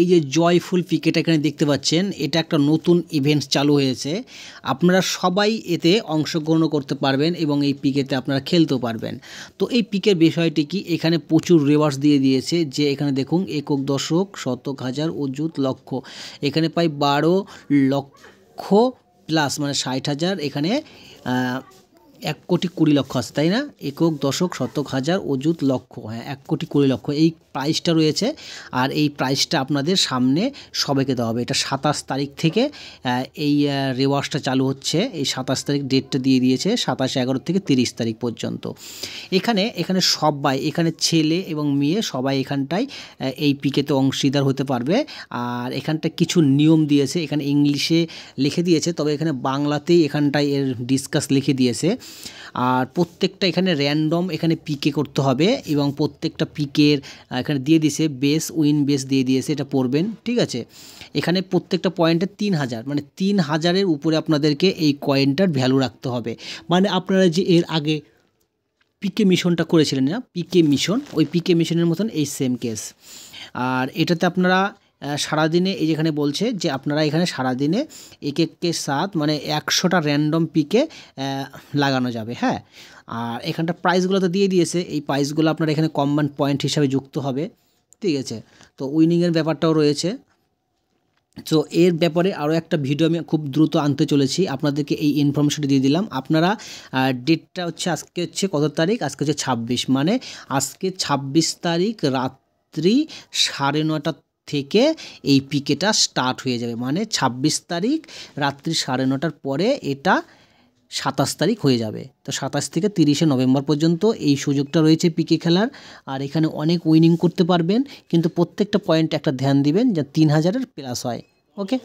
এই যে joyful picket এখানে দেখতে পাচ্ছেন এটা একটা নতুন ইভেন্ট চালু হয়েছে আপনারা সবাই এতে অংশগ্রহণ করতে পারবেন এবং এই পিকেতে আপনারা খেলতেও পারবেন তো এই পিকের বিষয়টি কি এখানে প্রচুর রেওয়ার্স দিয়ে দিয়েছে যে এখানে দেখুন একক দশক শতক হাজার অযুত লক্ষ এখানে প্রায় বারো লক্ষ প্লাস মানে ষাট হাজার এখানে এক কোটি কুড়ি লক্ষ আছে তাই না একক দশক শতক হাজার অযুত লক্ষ হ্যাঁ এক কোটি কুড়ি লক্ষ এই প্রাইসটা রয়েছে আর এই প্রাইসটা আপনাদের সামনে সবাইকে দেওয়া হবে এটা সাতাশ তারিখ থেকে এই রেওয়াজটা চালু হচ্ছে এই সাতাশ তারিখ ডেটটা দিয়ে দিয়েছে সাতাশ এগারো থেকে তিরিশ তারিখ পর্যন্ত এখানে এখানে সবাই এখানে ছেলে এবং মেয়ে সবাই এখানটায় এই পিকেতে অংশীদার হতে পারবে আর এখানটা কিছু নিয়ম দিয়েছে এখানে ইংলিশে লিখে দিয়েছে তবে এখানে বাংলাতেই এখানটায় এর ডিসকাস লিখে দিয়েছে আর প্রত্যেকটা এখানে র্যান্ডম এখানে পিকে করতে হবে এবং প্রত্যেকটা পিকের এখানে দিয়ে দিয়েছে বেস উইন বেস দিয়ে দিয়েছে এটা পড়বেন ঠিক আছে এখানে প্রত্যেকটা পয়েন্টে তিন হাজার মানে তিন হাজারের উপরে আপনাদেরকে এই কয়েনটার ভ্যালু রাখতে হবে মানে আপনারা যে এর আগে পিকে মিশনটা করেছিলেন না পিকে মিশন ওই পিকে মিশনের মতন এই সেম কেস আর এটাতে আপনারা সারাদিনে এই যেখানে বলছে যে আপনারা এখানে সারাদিনে এক এককে সাত মানে একশোটা র্যান্ডম পিকে লাগানো যাবে হ্যাঁ আর এখানটা প্রাইসগুলো তো দিয়ে দিয়েছে এই প্রাইসগুলো আপনারা এখানে কম্বান পয়েন্ট হিসাবে যুক্ত হবে ঠিক আছে তো উইনিংয়ের ব্যাপারটাও রয়েছে তো এর ব্যাপারে আরও একটা ভিডিও আমি খুব দ্রুত আনতে চলেছি আপনাদেরকে এই ইনফরমেশনটা দিয়ে দিলাম আপনারা ডেটটা হচ্ছে আজকে হচ্ছে কত তারিখ আজকে হচ্ছে ছাব্বিশ মানে আজকে ছাব্বিশ তারিখ রাত্রি সাড়ে নটার থেকে এই পিকেটা স্টার্ট হয়ে যাবে মানে ২৬ তারিখ রাত্রি সাড়ে নটার পরে এটা সাতাশ তারিখ হয়ে যাবে তো সাতাশ থেকে তিরিশে নভেম্বর পর্যন্ত এই সুযোগটা রয়েছে পিকে খেলার আর এখানে অনেক উইনিং করতে পারবেন কিন্তু প্রত্যেকটা পয়েন্ট একটা ধ্যান দিবেন যা তিন হাজারের প্লাস হয় ওকে